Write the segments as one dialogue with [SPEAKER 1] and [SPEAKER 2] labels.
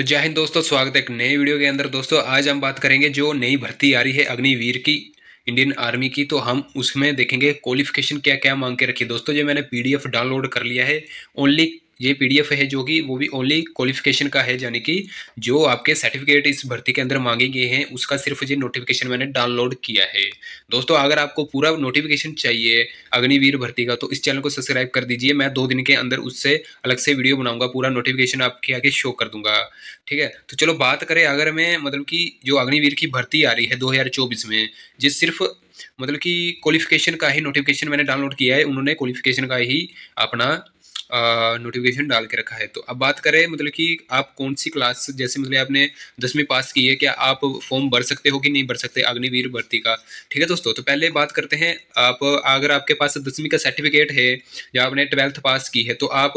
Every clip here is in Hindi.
[SPEAKER 1] तो जय हिंद दोस्तों स्वागत है एक नए वीडियो के अंदर दोस्तों आज हम बात करेंगे जो नई भर्ती आ रही है अग्निवीर की इंडियन आर्मी की तो हम उसमें देखेंगे क्वालिफिकेशन क्या क्या मांग के रखी दोस्तों जो मैंने पीडीएफ डाउनलोड कर लिया है ओनली ये पीडीएफ है जो कि वो भी ओनली क्वालिफिकेशन का है यानी कि जो आपके सर्टिफिकेट इस भर्ती के अंदर मांगे गए हैं उसका सिर्फ ये नोटिफिकेशन मैंने डाउनलोड किया है दोस्तों अगर आपको पूरा नोटिफिकेशन चाहिए अग्निवीर भर्ती का तो इस चैनल को सब्सक्राइब कर दीजिए मैं दो दिन के अंदर उससे अलग से वीडियो बनाऊंगा पूरा नोटिफिकेशन आपके आगे शो कर दूंगा ठीक है तो चलो बात करें अगर मैं मतलब कि जो अग्निवीर की भर्ती आ रही है दो में जिस सिर्फ मतलब कि क्वालिफिकेशन का ही नोटिफिकेशन मैंने डाउनलोड किया है उन्होंने क्वालिफिकेशन का ही अपना नोटिफिकेशन डाल के रखा है तो अब बात करें मतलब कि आप कौन सी क्लास जैसे मतलब आपने दसवीं पास की है क्या आप फॉर्म भर सकते हो कि नहीं भर सकते अग्निवीर भर्ती का ठीक है दोस्तों तो पहले बात करते हैं आप अगर आपके पास दसवीं का सर्टिफिकेट है या आपने ट्वेल्थ पास की है तो आप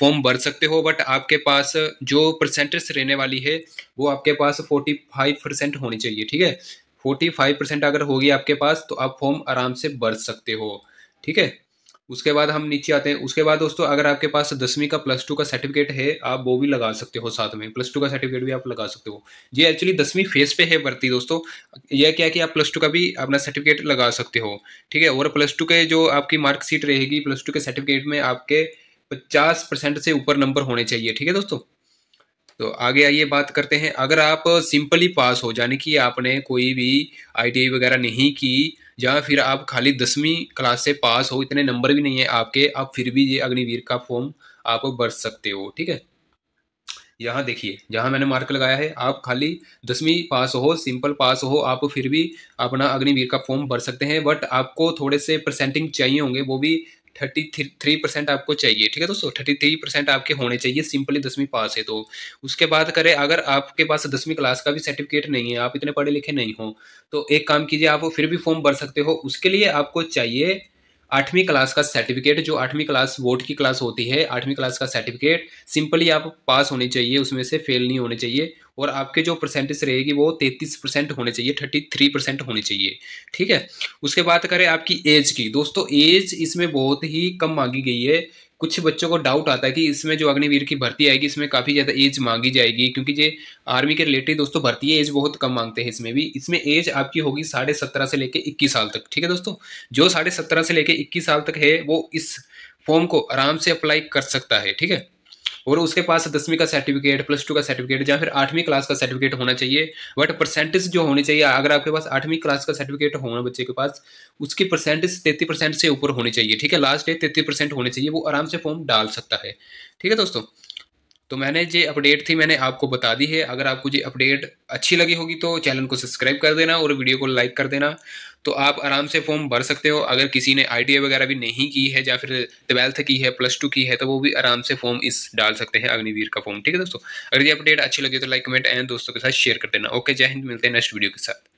[SPEAKER 1] फॉर्म भर सकते हो बट आपके पास जो परसेंटेज रहने वाली है वो आपके पास फोर्टी फाइव परसेंट होनी चाहिए ठीक है फोर्टी फाइव परसेंट अगर होगी आपके पास तो आप फॉर्म आराम से भर सकते हो ठीक है उसके बाद हम नीचे आते हैं उसके बाद दोस्तों अगर आपके पास दसवीं का प्लस टू का सर्टिफिकेट है आप वो भी लगा सकते हो साथ में प्लस टू का सर्टिफिकेट भी आप लगा सकते हो ये एक्चुअली दसवीं फेज पे है भर्ती दोस्तों यह क्या कि आप प्लस टू का भी अपना सर्टिफिकेट लगा सकते हो ठीक है और प्लस टू के जो आपकी मार्कशीट रहेगी प्लस टू के सर्टिफिकेट में आपके पचास परसेंट से ऊपर नंबर होने चाहिए ठीक है दोस्तों तो आगे आइए बात करते हैं अगर आप सिंपली पास हो जाने की आपने कोई भी आई वगैरह नहीं की या फिर आप खाली दसवीं क्लास से पास हो इतने नंबर भी नहीं है आपके आप फिर भी ये अग्निवीर का फॉर्म आप भर सकते हो ठीक है यहाँ देखिए जहाँ मैंने मार्क लगाया है आप खाली दसवीं पास हो सिंपल पास हो आप फिर भी अपना अग्निवीर का फॉर्म भर सकते हैं बट आपको थोड़े से परसेंटिंग चाहिए होंगे वो भी थर्टी थ्री परसेंट आपको चाहिए ठीक है दोस्तों थर्टी थ्री परसेंट आपके होने चाहिए सिंपली दसवीं पास है तो उसके बाद करें अगर आपके पास दसवीं क्लास का भी सर्टिफिकेट नहीं है आप इतने पढ़े लिखे नहीं हो तो एक काम कीजिए आप फिर भी फॉर्म भर सकते हो उसके लिए आपको चाहिए आठवीं क्लास का सर्टिफिकेट जो आठवीं क्लास बोर्ड की क्लास होती है आठवीं क्लास का सर्टिफिकेट सिंपली आप पास होने चाहिए उसमें से फेल नहीं होने चाहिए और आपके जो परसेंटेज रहेगी वो तैंतीस परसेंट होने चाहिए थर्टी थ्री परसेंट होनी चाहिए ठीक है उसके बाद करें आपकी एज की दोस्तों एज इसमें बहुत ही कम मांगी गई है कुछ बच्चों को डाउट आता है कि इसमें जो अग्निवीर की भर्ती आएगी इसमें काफ़ी ज़्यादा एज मांगी जाएगी क्योंकि ये आर्मी के रिलेटेड दोस्तों भर्ती है एज बहुत कम मांगते हैं इसमें भी इसमें एज आपकी होगी साढ़े सत्रह से लेकर इक्कीस साल तक ठीक है दोस्तों जो साढ़े सत्रह से लेकर इक्कीस साल तक है वो इस फॉर्म को आराम से अप्लाई कर सकता है ठीक है और उसके पास दसवीं का सर्टिफिकेट प्लस टू का सर्टिफिकेट या फिर आठवीं क्लास का सर्टिफिकेट होना चाहिए बट परसेंटेज जो होनी चाहिए अगर आपके पास आठवीं क्लास का सर्टिफिकेट होना बच्चे के पास उसकी परसेंटेज तैतीस परसेंट से ऊपर होनी चाहिए ठीक है लास्ट डेट तैतीस परसेंट होनी चाहिए वो आराम से फॉर्म डाल सकता है ठीक है दोस्तों तो मैंने ये अपडेट थी मैंने आपको बता दी है अगर आपको ये अपडेट अच्छी लगी होगी तो चैनल को सब्सक्राइब कर देना और वीडियो को लाइक कर देना तो आप आराम से फॉर्म भर सकते हो अगर किसी ने आई वगैरह भी नहीं की है या फिर ट्वेल्थ की है प्लस टू की है तो वो भी आराम से फॉर्म इस डाल सकते हैं अग्निवीर का फॉर्म ठीक है दोस्तों अगर ये अपडेट अच्छी लगी तो लाइक कमेंट एंड दोस्तों के साथ शेयर कर देना ओके जय हिंद मिलते हैं नेक्स्ट वीडियो के साथ